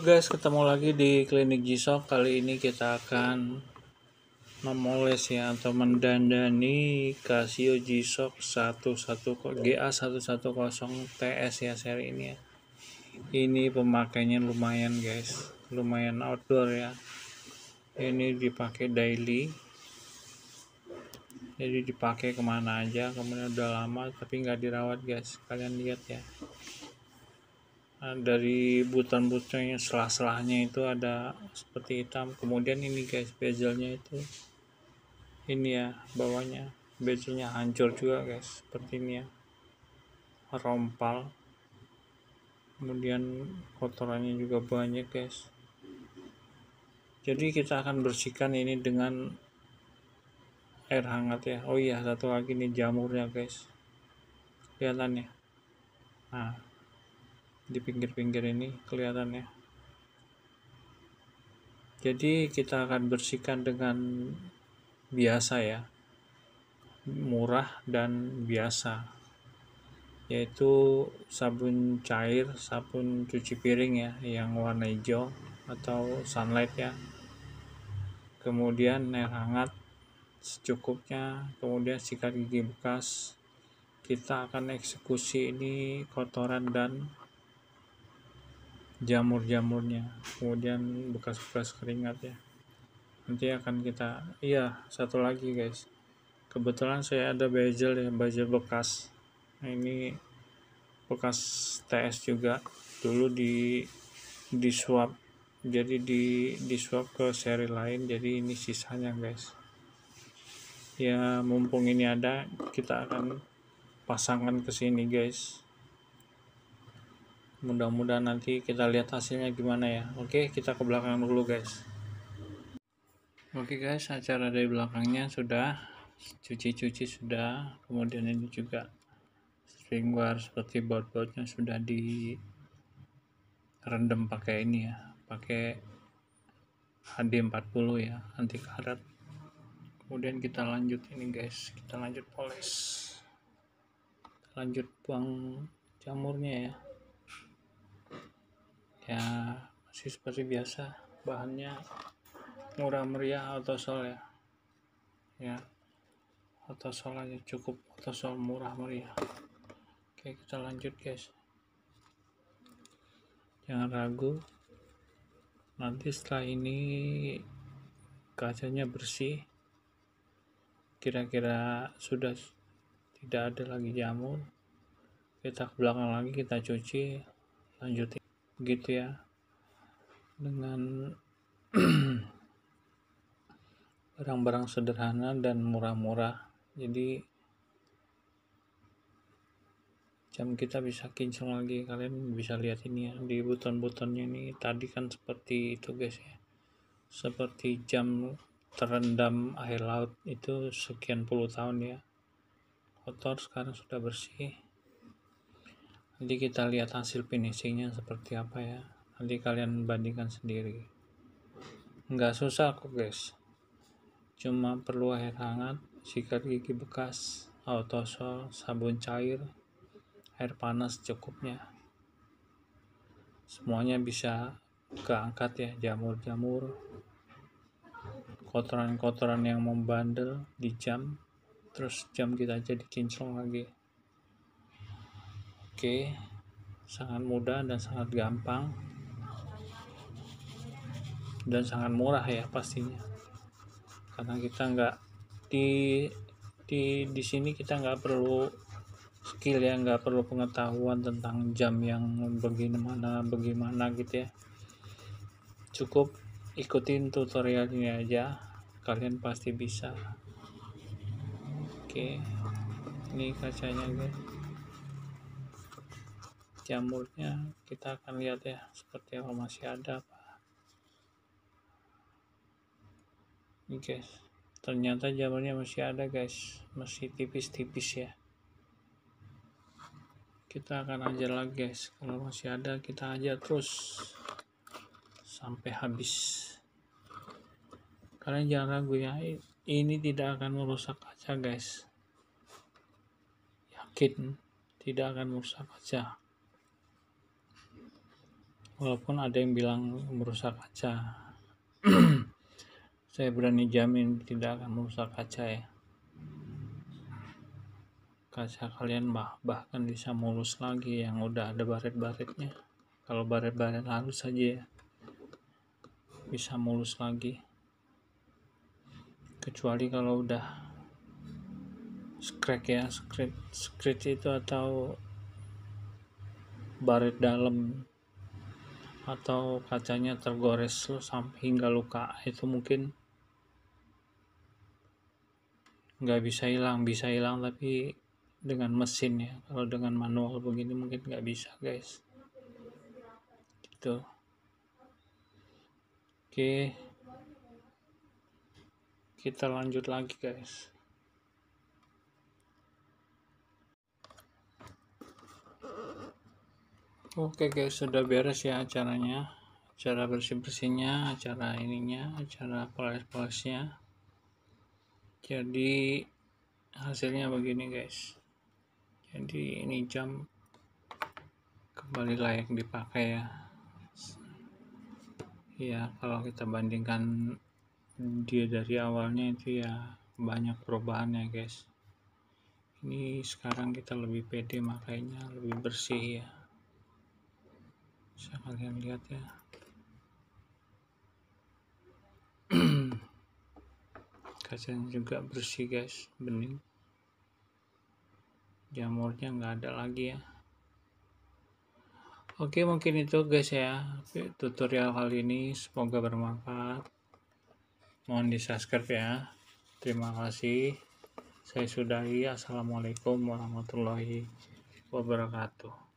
guys, ketemu lagi di Klinik Jisok. Kali ini kita akan memoles ya atau mendandani Casio Jisok shock GA110 TS ya seri ini ya. Ini pemakainya lumayan guys, lumayan outdoor ya. Ini dipakai daily. Jadi dipakai kemana aja, kemudian udah lama tapi nggak dirawat guys. Kalian lihat ya. Eh, dari butan-butannya, yang selah-selahnya itu ada seperti hitam kemudian ini guys bezelnya itu ini ya bawahnya bezelnya hancur juga guys seperti ini ya rompal kemudian kotorannya juga banyak guys jadi kita akan bersihkan ini dengan air hangat ya oh iya satu lagi ini jamurnya guys kelihatan ya nah di pinggir-pinggir ini kelihatannya jadi kita akan bersihkan dengan biasa ya murah dan biasa yaitu sabun cair, sabun cuci piring ya yang warna hijau atau sunlight ya. Kemudian air hangat secukupnya, kemudian sikat gigi bekas. Kita akan eksekusi ini kotoran dan jamur-jamurnya kemudian bekas-bekas keringat ya nanti akan kita iya satu lagi guys kebetulan saya ada bezel ya bezel bekas nah, ini bekas TS juga dulu di di swap jadi di di swap ke seri lain jadi ini sisanya guys ya mumpung ini ada kita akan pasangkan ke sini guys mudah-mudahan nanti kita lihat hasilnya gimana ya oke kita ke belakang dulu guys oke guys acara dari belakangnya sudah cuci-cuci sudah kemudian ini juga spring bar seperti baut-bautnya sudah di rendam pakai ini ya pakai HD40 ya anti karat kemudian kita lanjut ini guys kita lanjut poles lanjut buang jamurnya ya ya masih seperti biasa bahannya murah meriah sol ya ya atau aja cukup atau sol murah meriah oke kita lanjut guys jangan ragu nanti setelah ini kacanya bersih kira-kira sudah tidak ada lagi jamur kita ke belakang lagi kita cuci lanjutin gitu ya dengan barang-barang sederhana dan murah-murah jadi jam kita bisa kinclong lagi kalian bisa lihat ini ya di buton-butonnya ini tadi kan seperti itu guys ya seperti jam terendam air laut itu sekian puluh tahun ya kotor sekarang sudah bersih jadi kita lihat hasil finishingnya seperti apa ya nanti kalian bandingkan sendiri nggak susah kok guys cuma perlu air hangat sikat gigi bekas autosol sabun cair air panas cukupnya semuanya bisa keangkat ya jamur-jamur kotoran-kotoran yang membandel di jam terus jam kita jadi kinclong lagi Oke, sangat mudah dan sangat gampang dan sangat murah ya pastinya. Karena kita nggak di di di sini kita nggak perlu skill ya, nggak perlu pengetahuan tentang jam yang bagaimana bagaimana gitu ya. Cukup ikutin tutorialnya aja, kalian pasti bisa. Oke, ini kacanya guys jamurnya kita akan lihat ya seperti apa masih ada apa ini guys ternyata jamurnya masih ada guys masih tipis-tipis ya kita akan aja lagi guys kalau masih ada kita aja terus sampai habis kalian jangan ragu ya ini tidak akan merusak kaca guys yakin tidak akan merusak kaca walaupun ada yang bilang merusak kaca saya berani jamin tidak akan merusak kaca ya kaca kalian bah bahkan bisa mulus lagi yang udah ada baret-baretnya kalau baret-baret halus saja ya bisa mulus lagi kecuali kalau udah scratch ya scratch scratch itu atau baret dalam atau kacanya tergores sampai hingga luka itu mungkin nggak bisa hilang bisa hilang tapi dengan mesin ya kalau dengan manual begini mungkin nggak bisa guys gitu oke kita lanjut lagi guys Oke guys, sudah beres ya acaranya. cara bersih-bersihnya, acara ininya, acara poles-polesnya. Jadi hasilnya begini guys. Jadi ini jam kembali layak dipakai ya. Ya, kalau kita bandingkan dia dari awalnya itu ya banyak perubahannya guys. Ini sekarang kita lebih pede makainya, lebih bersih ya bisa kalian lihat ya kacanya juga bersih guys bening jamurnya nggak ada lagi ya Oke mungkin itu guys ya tutorial kali ini semoga bermanfaat. Mohon di subscribe ya. Terima kasih. Saya sudahi. Assalamualaikum warahmatullahi wabarakatuh.